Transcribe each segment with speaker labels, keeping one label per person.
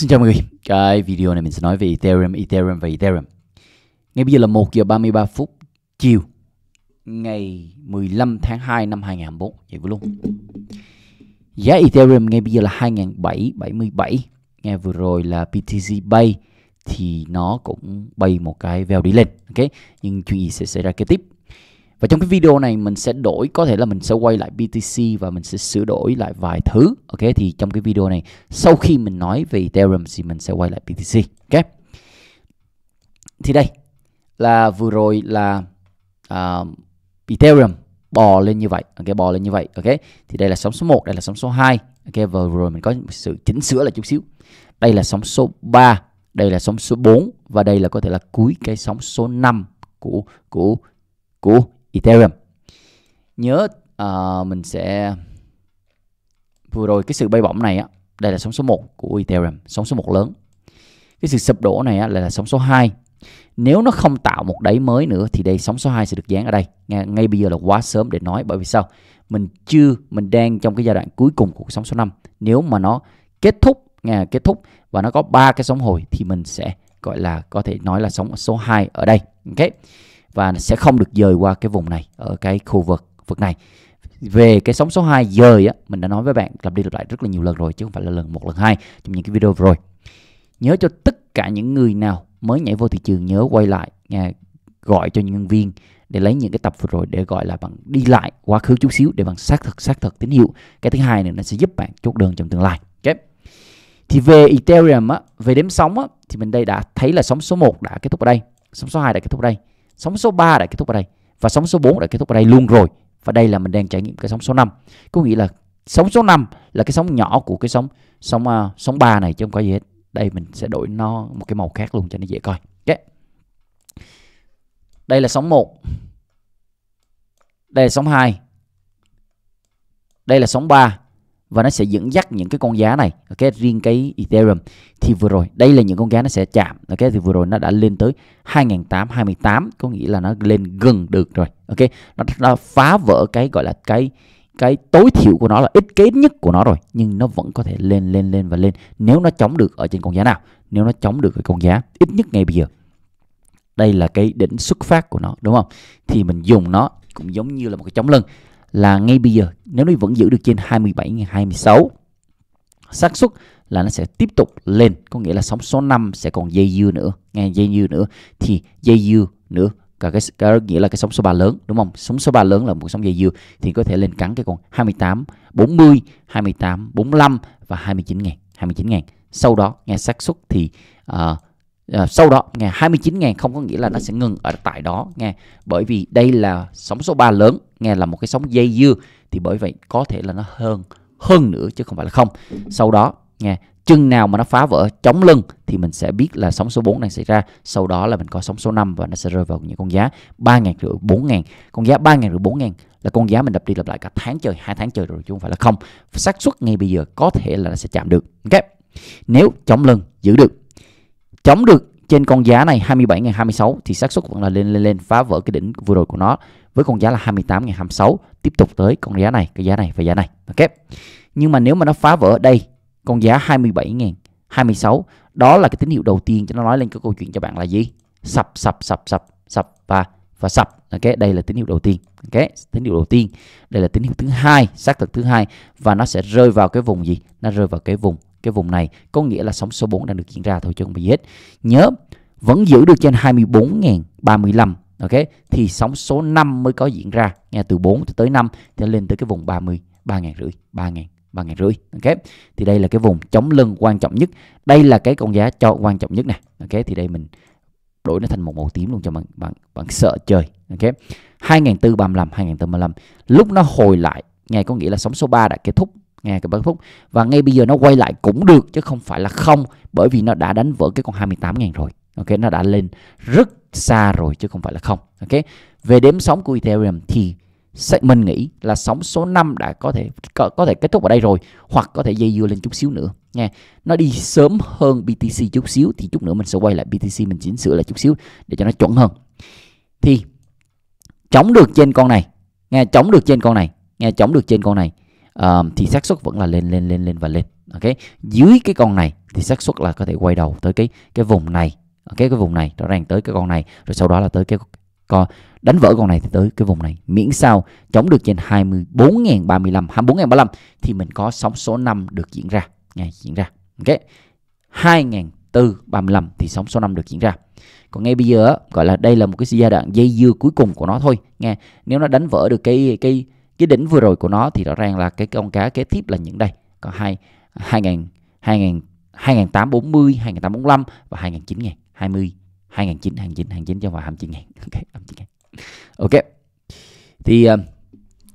Speaker 1: Xin chào mọi người, cái video này mình sẽ nói về Ethereum, Ethereum và Ethereum Ngay bây giờ là 1 giờ 33 phút chiều Ngày 15 tháng 2 năm 2024 Vậy luôn Giá Ethereum ngay bây giờ là 2777 Ngay vừa rồi là BTC bay Thì nó cũng bay một cái vèo đi lên ok Nhưng chuyện gì sẽ xảy ra kế tiếp và trong cái video này mình sẽ đổi có thể là mình sẽ quay lại BTC và mình sẽ sửa đổi lại vài thứ. Ok thì trong cái video này sau khi mình nói về Ethereum thì mình sẽ quay lại BTC. Ok. Thì đây là vừa rồi là uh, Ethereum bò lên như vậy, ok bò lên như vậy, ok. Thì đây là sóng số 1, đây là sóng số 2. Ok vừa rồi mình có sự chỉnh sửa lại chút xíu. Đây là sóng số 3, đây là sóng số 4 và đây là có thể là cuối cái sóng số 5 của của của Ethereum nhớ uh, mình sẽ vừa rồi cái sự bay bổng này á đây là sóng số 1 của Ethereum sóng số 1 lớn cái sự sụp đổ này á, là, là sóng số 2 nếu nó không tạo một đáy mới nữa thì đây sóng số 2 sẽ được dán ở đây ngay, ngay bây giờ là quá sớm để nói bởi vì sao mình chưa mình đang trong cái giai đoạn cuối cùng của sóng số 5 nếu mà nó kết thúc nghe kết thúc và nó có ba cái sóng hồi thì mình sẽ gọi là có thể nói là sóng số 2 ở đây ok và sẽ không được dời qua cái vùng này ở cái khu vực vực này về cái sóng số 2 dời á mình đã nói với bạn lặp đi lặp lại rất là nhiều lần rồi chứ không phải là lần một lần hai trong những cái video vừa rồi nhớ cho tất cả những người nào mới nhảy vô thị trường nhớ quay lại nhà gọi cho nhân viên để lấy những cái tập vừa rồi để gọi là bằng đi lại quá khứ chút xíu để bằng xác thực xác thực tín hiệu cái thứ hai này nó sẽ giúp bạn chốt đơn trong tương lai ok thì về Ethereum á về đếm sóng á thì mình đây đã thấy là sóng số 1 đã kết thúc ở đây sóng số 2 đã kết thúc ở đây Sóng số 3 đã kết thúc ở đây và sóng số 4 đã kết thúc ở đây luôn rồi. Và đây là mình đang trải nghiệm cái sóng số 5. Có nghĩa là sóng số 5 là cái sóng nhỏ của cái sóng sóng uh, sóng 3 này chứ không có gì hết. Đây mình sẽ đổi nó một cái màu khác luôn cho nó dễ coi. Okay. Đây là sóng 1. Đây là sóng 2. Đây là sóng 3 và nó sẽ dẫn dắt những cái con giá này ok riêng cái Ethereum thì vừa rồi đây là những con giá nó sẽ chạm ok thì vừa rồi nó đã lên tới 2828 có nghĩa là nó lên gần được rồi ok nó, nó phá vỡ cái gọi là cái cái tối thiểu của nó là ít kết nhất của nó rồi nhưng nó vẫn có thể lên lên lên và lên nếu nó chống được ở trên con giá nào nếu nó chống được cái con giá ít nhất ngay bây giờ đây là cái đỉnh xuất phát của nó đúng không thì mình dùng nó cũng giống như là một cái chống lưng là ngay bây giờ nếu nó vẫn giữ được trên 27 26 xác suất là nó sẽ tiếp tục lên có nghĩa là sóng số 5 sẽ còn dây dư nữa nghe dây dư nữa thì dây dư nữa cả cái, cả nghĩa là cái sóng số 3 lớn đúng không sóng số 3 lớn là một sóng dây dư, thì có thể lên cắn cái con 28 40 28 45 và 29 ngàn 29 ngàn sau đó nghe xác suất thì uh, Ờ, sau đó nghe 29 ngàn không có nghĩa là nó sẽ ngừng ở tại đó nghe bởi vì đây là sóng số 3 lớn nghe là một cái sóng dây dưa thì bởi vậy có thể là nó hơn hơn nữa chứ không phải là không sau đó nghe chừng nào mà nó phá vỡ chống lưng thì mình sẽ biết là sóng số 4 này xảy ra sau đó là mình có sóng số 5 và nó sẽ rơi vào những con giá ba ngàn rưỡi bốn ngàn con giá ba ngàn rưỡi bốn ngàn là con giá mình đập đi lặp lại cả tháng trời hai tháng trời rồi chứ không phải là không xác suất ngay bây giờ có thể là nó sẽ chạm được ok nếu chống lưng giữ được chống được trên con giá này 27 ngày 26 thì xác suất vẫn là lên lên lên phá vỡ cái đỉnh vừa rồi của nó với con giá là 28 ngày 26 tiếp tục tới con giá này cái giá này và giá này ok nhưng mà nếu mà nó phá vỡ ở đây con giá 27 ngàn 26 đó là cái tín hiệu đầu tiên cho nó nói lên cái câu chuyện cho bạn là gì sập sập sập sập sập và và sập ok đây là tín hiệu đầu tiên ok tín hiệu đầu tiên đây là tín hiệu thứ hai xác thực thứ hai và nó sẽ rơi vào cái vùng gì nó rơi vào cái vùng cái vùng này có nghĩa là sóng số 4 đang được diễn ra thôi chứ không bị hết nhớ vẫn giữ được trên 24.035 ok thì sóng số 5 mới có diễn ra nghe từ 4 tới 5 thì lên tới cái vùng 30 3.000 rưỡi 3.000 3 ngàn rưỡi ok thì đây là cái vùng chống lưng quan trọng nhất đây là cái con giá cho quan trọng nhất này ok thì đây mình đổi nó thành một màu tím luôn cho bạn bạn bạn sợ chơi ok hai ngàn tư ba mươi lăm hai lúc nó hồi lại ngày có nghĩa là sóng số 3 đã kết thúc nghe cái bất phút và ngay bây giờ nó quay lại cũng được chứ không phải là không bởi vì nó đã đánh vỡ cái con 28.000 rồi ok nó đã lên rất xa rồi chứ không phải là không ok về đếm sóng của Ethereum thì mình nghĩ là sóng số 5 đã có thể có, có thể kết thúc ở đây rồi hoặc có thể dây dưa lên chút xíu nữa nha nó đi sớm hơn BTC chút xíu thì chút nữa mình sẽ quay lại BTC mình chỉnh sửa lại chút xíu để cho nó chuẩn hơn thì chống được trên con này nghe chống được trên con này nghe chống được trên con này thì xác suất vẫn là lên lên lên lên và lên ok dưới cái con này thì xác suất là có thể quay đầu tới cái cái vùng này ok cái vùng này rõ ràng tới cái con này rồi sau đó là tới cái con đánh vỡ con này thì tới cái vùng này miễn sao chống được trên 24.035 24.035 thì mình có sóng số 5 được diễn ra ngay diễn ra ok 2.435 thì sóng số 5 được diễn ra còn ngay bây giờ gọi là đây là một cái giai đoạn dây dưa cuối cùng của nó thôi nghe nếu nó đánh vỡ được cái cái cái đỉnh vừa rồi của nó thì rõ ràng là cái con cá kế tiếp là những đây có hai hai nghìn hai nghìn hai nghìn tám bốn mươi hai nghìn tám bốn lăm và hai nghìn chín nghìn hai mươi hai nghìn chín hàng chín hàng chín cho vào hai chín nghìn ok hai chín nghìn ok thì ờ,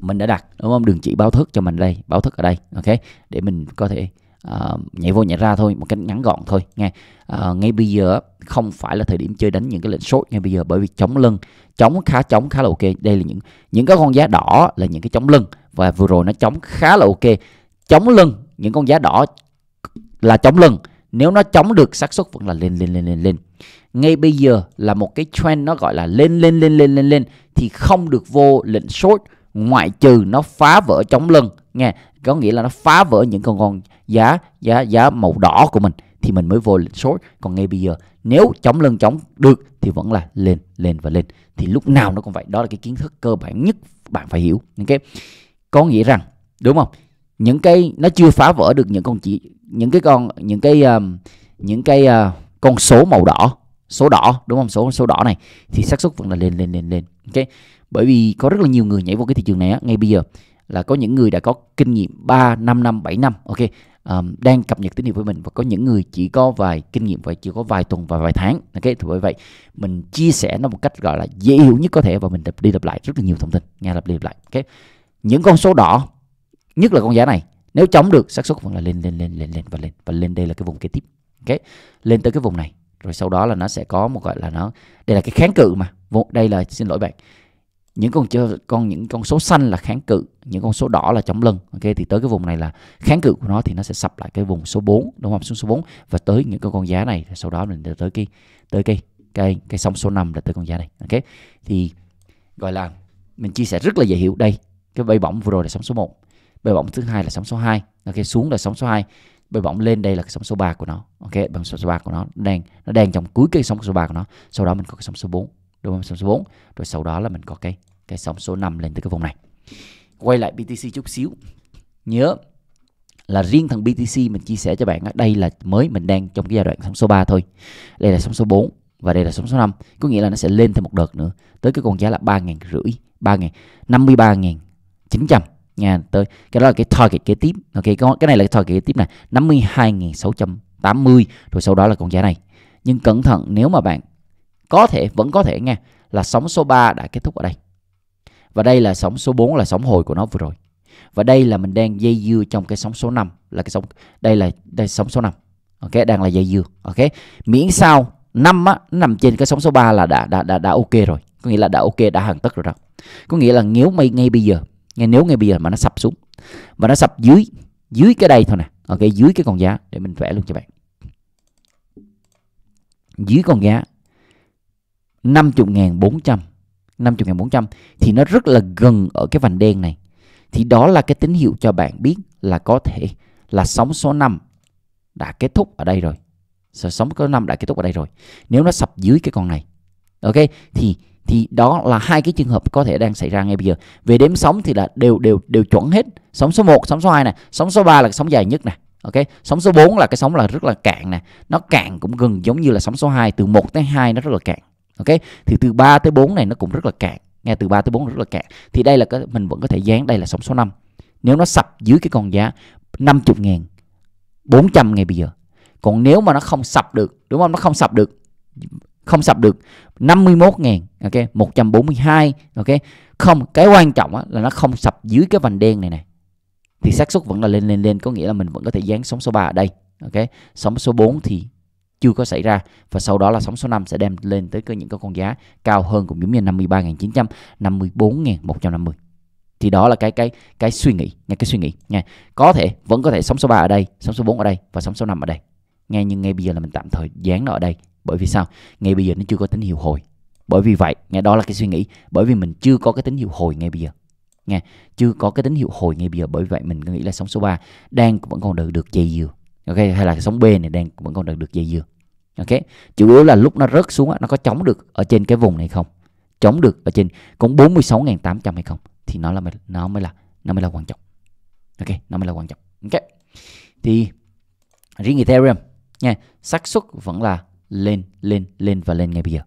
Speaker 1: mình đã đặt đúng không đường chỉ báo thức cho mình đây báo thức ở đây ok để mình có thể Ờ, nhảy vô nhảy ra thôi một cách ngắn gọn thôi nghe uh, ngay bây giờ không phải là thời điểm chơi đánh những cái lệnh sốt ngay bây giờ bởi vì chống lưng chống khá chống khá là ok đây là những những cái con giá đỏ là những cái chống lưng và vừa rồi nó chống khá là ok chống lưng những con giá đỏ là chống lưng nếu nó chống được xác suất vẫn là lên lên lên lên lên ngay bây giờ là một cái trend nó gọi là lên lên lên lên lên lên thì không được vô lệnh short ngoại trừ nó phá vỡ chống lưng nghe có nghĩa là nó phá vỡ những con con giá giá giá màu đỏ của mình thì mình mới vô lệnh short còn ngay bây giờ nếu chống lưng chống được thì vẫn là lên lên và lên thì lúc nào nó cũng vậy đó là cái kiến thức cơ bản nhất bạn phải hiểu ok có nghĩa rằng đúng không những cái nó chưa phá vỡ được những con chỉ những cái con những cái um, những cái uh, con số màu đỏ số đỏ đúng không số số đỏ này thì xác suất vẫn là lên lên lên lên ok bởi vì có rất là nhiều người nhảy vào cái thị trường này á, ngay bây giờ là có những người đã có kinh nghiệm 3, 5 năm, 7 năm ok um, đang cập nhật tín hiệu với mình và có những người chỉ có vài kinh nghiệm và chỉ có vài tuần và vài tháng ok thì bởi vậy mình chia sẻ nó một cách gọi là dễ hiểu nhất có thể và mình đập đi đập lại rất là nhiều thông tin nghe lặp đi lặp lại ok những con số đỏ nhất là con giá này nếu chống được xác suất vẫn là lên lên lên lên lên và lên và lên đây là cái vùng kế tiếp ok lên tới cái vùng này rồi sau đó là nó sẽ có một gọi là nó đây là cái kháng cự mà đây là xin lỗi bạn những con con những con số xanh là kháng cự những con số đỏ là chống lưng ok thì tới cái vùng này là kháng cự của nó thì nó sẽ sập lại cái vùng số 4 đúng không xuống số 4 và tới những cái con giá này sau đó mình tới cái tới cái cái cái sóng số 5 là tới con giá này ok thì gọi là mình chia sẻ rất là dễ hiểu đây cái bay bổng vừa rồi là sóng số 1 bay bổng thứ hai là sóng số 2 ok xuống là sóng số 2 bay bổng lên đây là cái sóng số 3 của nó ok bằng sóng số 3 của nó đang nó đang trong cuối cái sóng số 3 của nó sau đó mình có cái sóng số 4 đúng không sóng số 4 rồi sau đó là mình có cái cái sóng số 5 lên tới cái vùng này quay lại BTC chút xíu nhớ là riêng thằng BTC mình chia sẻ cho bạn đây là mới mình đang trong cái giai đoạn sóng số 3 thôi đây là sóng số 4 và đây là sóng số 5 có nghĩa là nó sẽ lên thêm một đợt nữa tới cái con giá là ba ngàn rưỡi ba ngàn năm mươi ba ngàn chín trăm nha tới cái đó là cái target kế tiếp ok cái này là cái target kế tiếp này 52.680 rồi sau đó là con giá này nhưng cẩn thận nếu mà bạn có thể, vẫn có thể nghe là sóng số 3 đã kết thúc ở đây. Và đây là sóng số 4 là sóng hồi của nó vừa rồi. Và đây là mình đang dây dưa trong cái sóng số 5 là cái sóng đây là đây sóng số 5. Ok, đang là dây dưa. Ok. Miễn sao 5 á nó nằm trên cái sóng số 3 là đã đã đã, đã ok rồi. Có nghĩa là đã ok đã hoàn tất rồi đó. Có nghĩa là nếu mày ngay bây giờ, ngay nếu ngay bây giờ mà nó sập xuống và nó sập dưới dưới cái đây thôi nè. Ok, dưới cái con giá để mình vẽ luôn cho bạn. Dưới con giá 50.400 50.400 thì nó rất là gần ở cái vành đen này thì đó là cái tín hiệu cho bạn biết là có thể là sóng số 5 đã kết thúc ở đây rồi sóng số 5 đã kết thúc ở đây rồi nếu nó sập dưới cái con này ok thì thì đó là hai cái trường hợp có thể đang xảy ra ngay bây giờ về đếm sóng thì là đều đều đều chuẩn hết sóng số 1, sóng số 2 này sóng số 3 là cái sóng dài nhất nè ok sóng số 4 là cái sóng là rất là cạn nè nó cạn cũng gần giống như là sóng số 2 từ 1 tới 2 nó rất là cạn ok thì từ 3 tới 4 này nó cũng rất là cạn nghe từ 3 tới 4 rất là cạn thì đây là cái mình vẫn có thể dán đây là sóng số 5 nếu nó sập dưới cái con giá 50 ngàn 400 ngày bây giờ còn nếu mà nó không sập được đúng không nó không sập được không sập được 51 ngàn ok 142 ok không cái quan trọng là nó không sập dưới cái vành đen này này thì xác suất vẫn là lên lên lên có nghĩa là mình vẫn có thể dán sóng số 3 ở đây ok sóng số 4 thì chưa có xảy ra và sau đó là sóng số 5 sẽ đem lên tới những cái con giá cao hơn cũng giống như 53.900, 54.150 thì đó là cái cái cái suy nghĩ nha cái suy nghĩ nha có thể vẫn có thể sóng số 3 ở đây sóng số 4 ở đây và sóng số 5 ở đây nghe nhưng ngay bây giờ là mình tạm thời dán nó ở đây bởi vì sao ngay bây giờ nó chưa có tín hiệu hồi bởi vì vậy nghe đó là cái suy nghĩ bởi vì mình chưa có cái tín hiệu hồi ngay bây giờ nghe chưa có cái tín hiệu hồi ngay bây giờ bởi vậy mình nghĩ là sóng số 3 đang vẫn còn được được dây dừa ok hay là sóng B này đang vẫn còn được được dây dưa ok chủ yếu là lúc nó rớt xuống nó có chống được ở trên cái vùng này không chống được ở trên cũng 46.800 hay không thì nó là nó mới là nó mới là quan trọng ok nó mới là quan trọng ok thì riêng Ethereum nha xác suất vẫn là lên lên lên và lên ngay bây giờ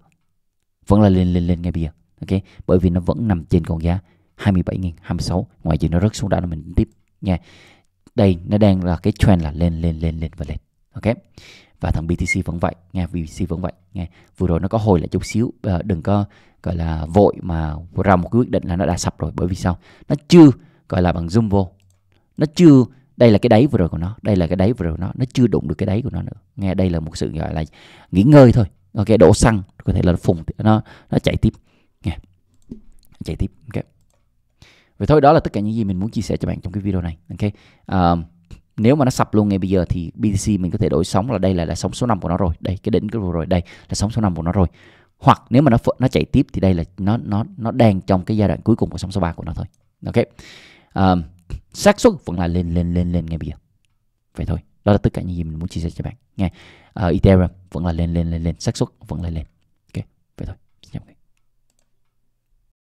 Speaker 1: vẫn là lên lên lên ngay bây giờ ok bởi vì nó vẫn nằm trên con giá 27 26 ngoài trừ nó rớt xuống đã là mình tiếp nha đây nó đang là cái trend là lên lên lên lên và lên ok và thằng BTC vẫn vậy nghe BTC vẫn vậy nghe vừa rồi nó có hồi lại chút xíu ờ, đừng có gọi là vội mà ra một cái quyết định là nó đã sập rồi bởi vì sao nó chưa gọi là bằng zoom vô nó chưa đây là cái đáy vừa rồi của nó đây là cái đáy vừa rồi của nó nó chưa đụng được cái đáy của nó nữa nghe đây là một sự gọi là nghỉ ngơi thôi ok đổ xăng có thể là nó phùng nó nó chạy tiếp nghe chạy tiếp ok Vậy thôi đó là tất cả những gì mình muốn chia sẻ cho bạn trong cái video này. Ok. Um, nếu mà nó sập luôn ngay bây giờ thì BTC mình có thể đổi sóng là đây là là sóng số 5 của nó rồi. Đây cái đỉnh của rồi, đây là sóng số 5 của nó rồi. Hoặc nếu mà nó nó chạy tiếp thì đây là nó nó nó đang trong cái giai đoạn cuối cùng của sóng số 3 của nó thôi. Ok. Um, xác suất vẫn là lên lên lên lên ngay bây giờ. Vậy thôi. Đó là tất cả những gì mình muốn chia sẻ cho bạn. Nghe. Uh, Ethereum vẫn là lên lên lên lên, xác suất vẫn là lên. Ok. Vậy thôi.